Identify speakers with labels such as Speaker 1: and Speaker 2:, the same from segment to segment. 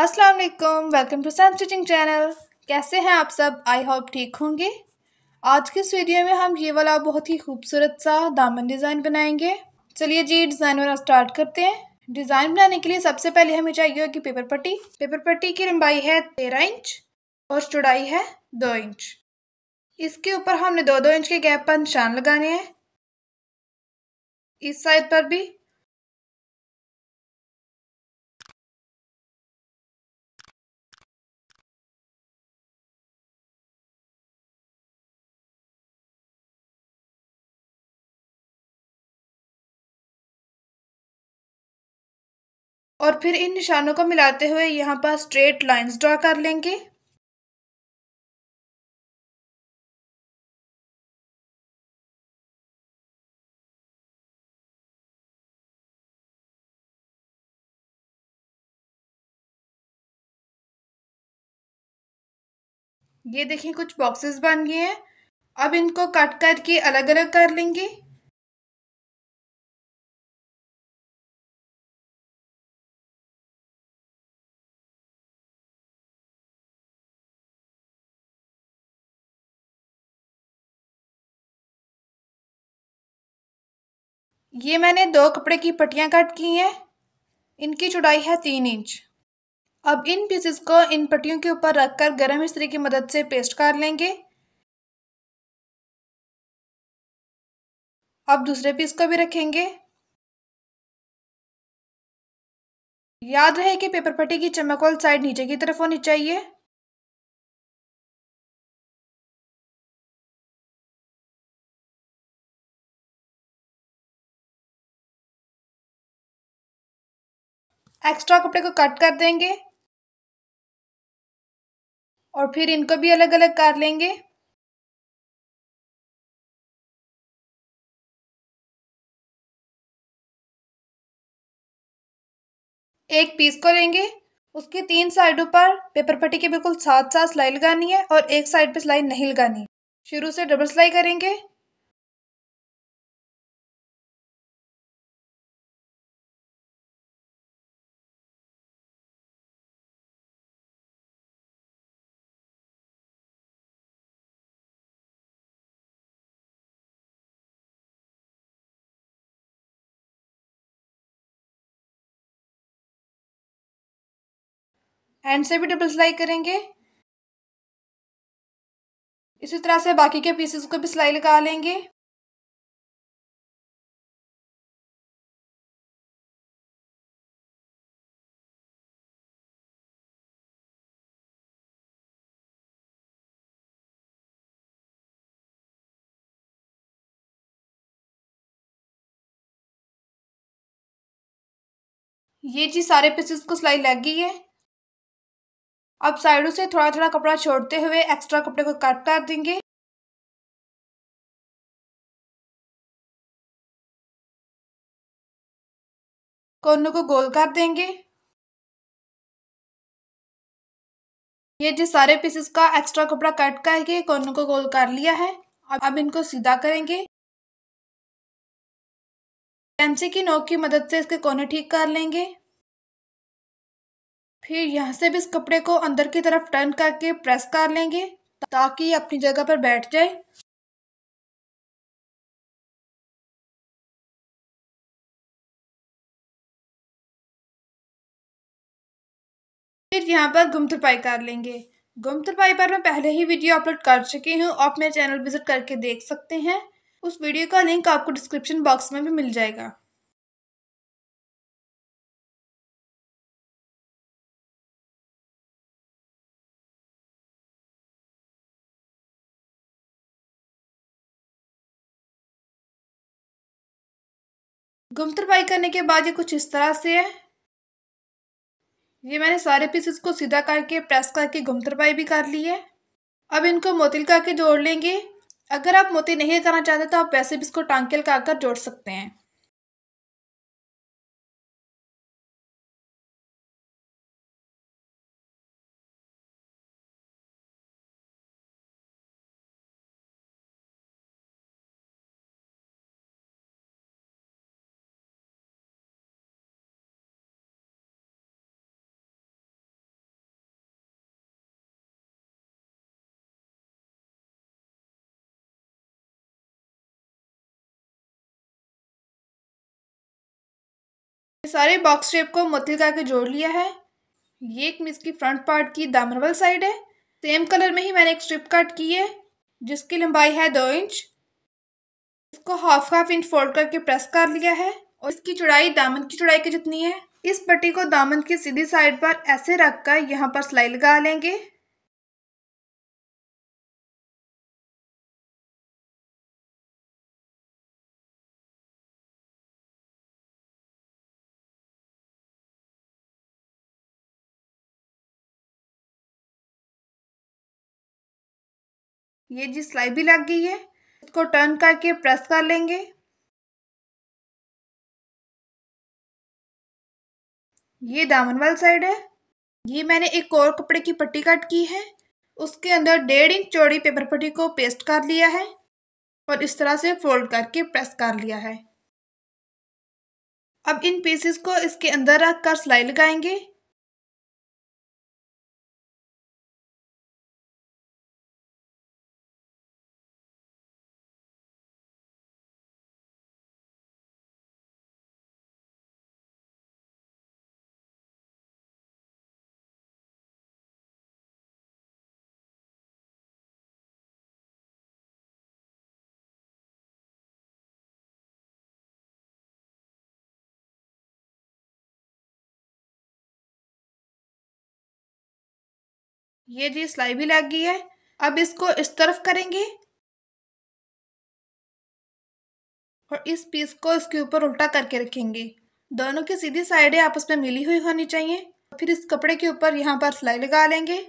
Speaker 1: अस्सलाम वालेकुम welcome to Sam stitching channel कैसे हैं आप सब आई होप ठीक होंगे आज के इस वीडियो में हम ये वाला बहुत ही खूबसूरत सा दामन डिज़ाइन बनाएंगे चलिए जी डिज़ाइन वाला स्टार्ट करते हैं डिज़ाइन बनाने के लिए सबसे पहले हमें चाहिए होगी पेपर पट्टी पेपर पट्टी की लंबाई है तेरह इंच और चौड़ाई है दो इंच
Speaker 2: इसके ऊपर हमने दो दो इंच के गैप पर निशान लगाने हैं इस साइड पर भी और फिर इन निशानों को मिलाते हुए यहाँ पर स्ट्रेट लाइंस ड्रा कर लेंगे ये देखिए कुछ बॉक्सेस बन गए हैं अब इनको कट करके अलग अलग कर लेंगे ये मैंने दो कपड़े की पट्टियाँ कट की हैं इनकी चौड़ाई है तीन इंच
Speaker 1: अब इन पीसेस को इन पट्टियों के ऊपर रखकर गर्म इस्त्री की मदद से पेस्ट कर लेंगे
Speaker 2: अब दूसरे पीस को भी रखेंगे याद रहे कि पेपर पट्टी की चमकौल साइड नीचे की तरफ होनी चाहिए एक्स्ट्रा कपड़े को कट कर देंगे और फिर इनको भी अलग अलग कर लेंगे
Speaker 3: एक पीस को लेंगे
Speaker 1: उसकी तीन साइडों पर पेपर पट्टी के बिल्कुल साथ साथ सिलाई लगानी है और एक साइड पे सिलाई नहीं लगानी
Speaker 3: शुरू से डबल सिलाई करेंगे
Speaker 2: हैंड से भी डबल सिलाई करेंगे इसी तरह से बाकी के पीसेस को भी सिलाई लगा लेंगे ये जी सारे पीसेस को सिलाई लग गई है अब साइडों से थोड़ा थोड़ा कपड़ा छोड़ते हुए एक्स्ट्रा कपड़े को कट कर देंगे कोनों को गोल कर देंगे ये जो सारे पीसेस का एक्स्ट्रा कपड़ा कट करके कोनों को गोल कर लिया है अब इनको सीधा करेंगे कैंसी की नोक की मदद से इसके कोने ठीक कर लेंगे फिर यहाँ से भी इस कपड़े को अंदर की तरफ टर्न करके प्रेस कर लेंगे ताकि ये अपनी जगह पर बैठ जाए फिर यहाँ पर गुम तुरपाई कर लेंगे गुम तुरपाई पर मैं पहले ही वीडियो अपलोड कर चुकी हूँ आप मेरे चैनल विजिट करके देख सकते हैं उस वीडियो का लिंक आपको डिस्क्रिप्शन बॉक्स में भी मिल जाएगा
Speaker 3: गुमतर पाई करने के बाद ये कुछ इस तरह से है ये मैंने सारे
Speaker 1: पीसेस को सीधा करके प्रेस करके गुमतर पाई भी कर ली है अब इनको मोतिल करके जोड़
Speaker 2: लेंगे अगर आप मोती नहीं करना चाहते तो आप वैसे भी इसको टांके लगा कर जोड़ सकते हैं
Speaker 3: सारे बॉक्स शेप को मोती लगा के जोड़ लिया है ये
Speaker 1: एक मिस की फ्रंट पार्ट की दामरवल साइड है सेम कलर में ही मैंने एक स्ट्रिप कट की है जिसकी लंबाई है दो इंच इसको हाफ हाफ इंच फोल्ड करके प्रेस कर लिया है और इसकी चौड़ाई दामन की चौड़ाई की जितनी है इस पट्टी को दामन की सीधी साइड पर ऐसे रख कर यहाँ पर सिलाई लगा
Speaker 3: लेंगे
Speaker 2: ये जी सिलाई भी लग गई है इसको टर्न करके प्रेस कर लेंगे ये दामन वाली साइड है
Speaker 1: ये मैंने एक और कपड़े की पट्टी कट की है उसके अंदर डेढ़ इंच चौड़ी पेपर पट्टी को पेस्ट कर लिया है और इस तरह से फोल्ड करके प्रेस कर लिया है
Speaker 3: अब इन पीसेस को इसके अंदर रख कर सिलाई लगाएंगे
Speaker 2: ये जी सिलाई भी लग गई है अब इसको इस तरफ करेंगे और इस पीस को इसके ऊपर उल्टा
Speaker 1: करके रखेंगे दोनों की सीधी साइडें आपस में मिली हुई होनी चाहिए फिर इस कपड़े के ऊपर यहाँ पर सिलाई लगा लेंगे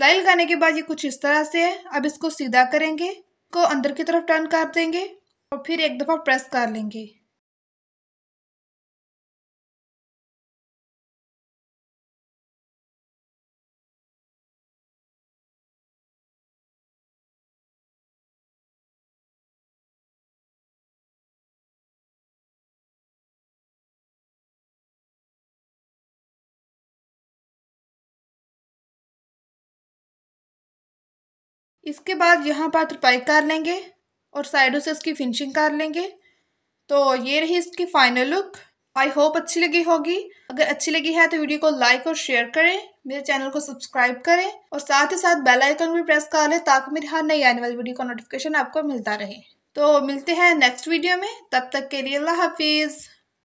Speaker 3: लाइल गाने के बाद ये कुछ इस तरह से है
Speaker 2: अब इसको सीधा करेंगे को अंदर की तरफ टर्न कर देंगे और फिर एक दफ़ा प्रेस कर लेंगे इसके बाद यहाँ पर तुरपाई कर लेंगे और साइडों से इसकी फिनिशिंग कर लेंगे
Speaker 1: तो ये रही इसकी फाइनल लुक आई होप अच्छी लगी होगी अगर अच्छी लगी है तो वीडियो को लाइक और शेयर करें मेरे चैनल को सब्सक्राइब करें और साथ ही साथ बेल आइकन भी प्रेस कर लें ताकि मेरी हर नई आने वाली वीडियो का नोटिफिकेशन आपको मिलता रहे तो मिलते हैं नेक्स्ट वीडियो में तब तक के लिए अल्लाह हाफिज़